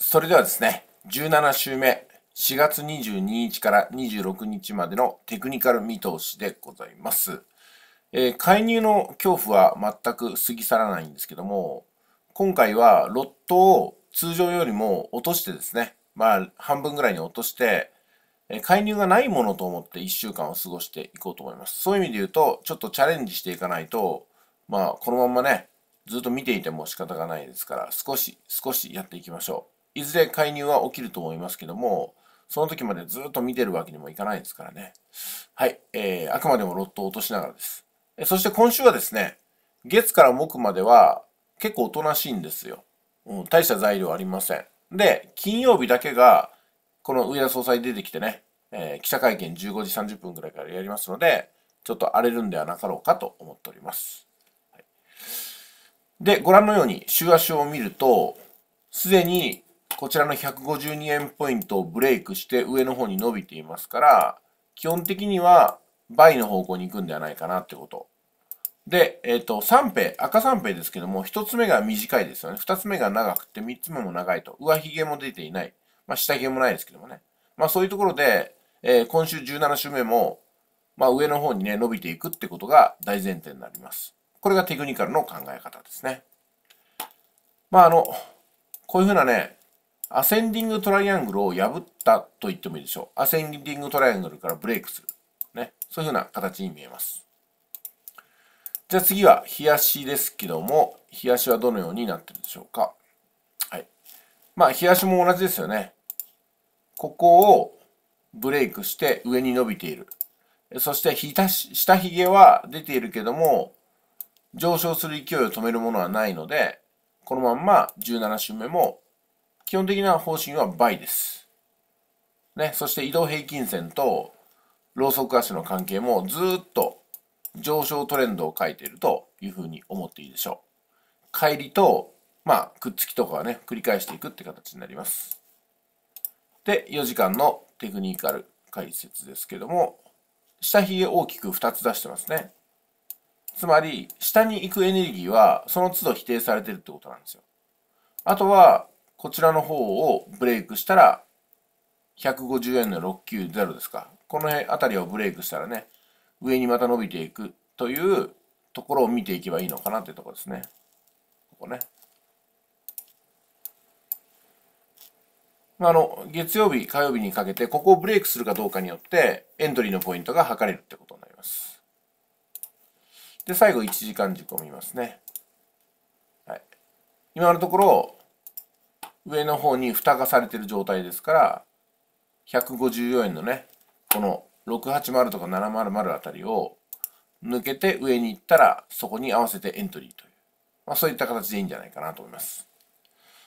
それではですね、17週目、4月22日から26日までのテクニカル見通しでございます。えー、介入の恐怖は全く過ぎ去らないんですけども、今回はロットを通常よりも落としてですね、まあ半分ぐらいに落として、介入がないものと思って1週間を過ごしていこうと思います。そういう意味で言うと、ちょっとチャレンジしていかないと、まあこのままね、ずっと見ていても仕方がないですから、少し少しやっていきましょう。いずれ介入は起きると思いますけども、その時までずっと見てるわけにもいかないですからね。はい。えー、あくまでもロットを落としながらです。えそして今週はですね、月から木までは結構おとなしいんですよ。うん、大した材料ありません。で、金曜日だけが、この上田総裁出てきてね、えー、記者会見15時30分くらいからやりますので、ちょっと荒れるんではなかろうかと思っております。はい、で、ご覧のように、週足を見ると、すでにこちらの152円ポイントをブレイクして上の方に伸びていますから、基本的には倍の方向に行くんではないかなってこと。で、えっ、ー、と、三平、赤三平ですけども、一つ目が短いですよね。二つ目が長くて、三つ目も長いと。上髭も出ていない。まあ、下髭もないですけどもね。まあ、そういうところで、えー、今週17週目も、まあ、上の方にね、伸びていくってことが大前提になります。これがテクニカルの考え方ですね。まあ、あの、こういうふうなね、アセンディングトライアングルを破ったと言ってもいいでしょう。アセンディングトライアングルからブレイクする。ね。そういうふうな形に見えます。じゃあ次は、冷やしですけども、冷やしはどのようになってるでしょうか。はい。まあ、冷やしも同じですよね。ここをブレイクして上に伸びている。そしてひたし、下髭は出ているけども、上昇する勢いを止めるものはないので、このまんま17週目も基本的な方針は倍です。ね、そして移動平均線とローソク足の関係もずっと上昇トレンドを書いているというふうに思っていいでしょう。帰りと、まあ、くっつきとかはね、繰り返していくって形になります。で、4時間のテクニカル解説ですけども、下髭大きく2つ出してますね。つまり、下に行くエネルギーはその都度否定されてるってことなんですよ。あとは、こちらの方をブレイクしたら、150円の690ですか。この辺あたりをブレイクしたらね、上にまた伸びていくというところを見ていけばいいのかなというところですね。ここね。まあ、あの、月曜日、火曜日にかけて、ここをブレイクするかどうかによって、エントリーのポイントが測れるってことになります。で、最後、1時間軸を見ますね。はい。今のところ、上の方に蓋がされてる状態ですから154円のねこの680とか700あたりを抜けて上に行ったらそこに合わせてエントリーという、まあ、そういった形でいいんじゃないかなと思います、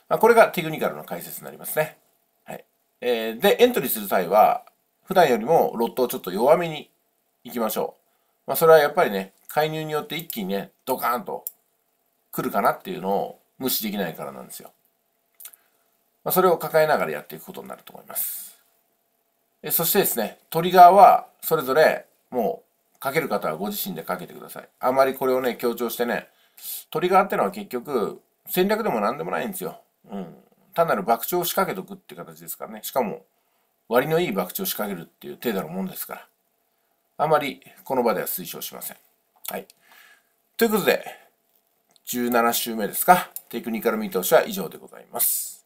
まあ、これがテクニカルの解説になりますね、はいえー、でエントリーする際は普段よりもロットをちょっと弱めに行きましょう、まあ、それはやっぱりね介入によって一気にねドカーンと来るかなっていうのを無視できないからなんですよまあ、それを抱えながらやっていくことになると思います。そしてですね、トリガーはそれぞれもうかける方はご自身でかけてください。あまりこれをね、強調してね、トリガーってのは結局戦略でも何でもないんですよ。うん。単なる爆調を仕掛けとくって形ですからね。しかも割のいい爆調を仕掛けるっていう程度のもんですから。あまりこの場では推奨しません。はい。ということで、17週目ですか。テクニカル見通しは以上でございます。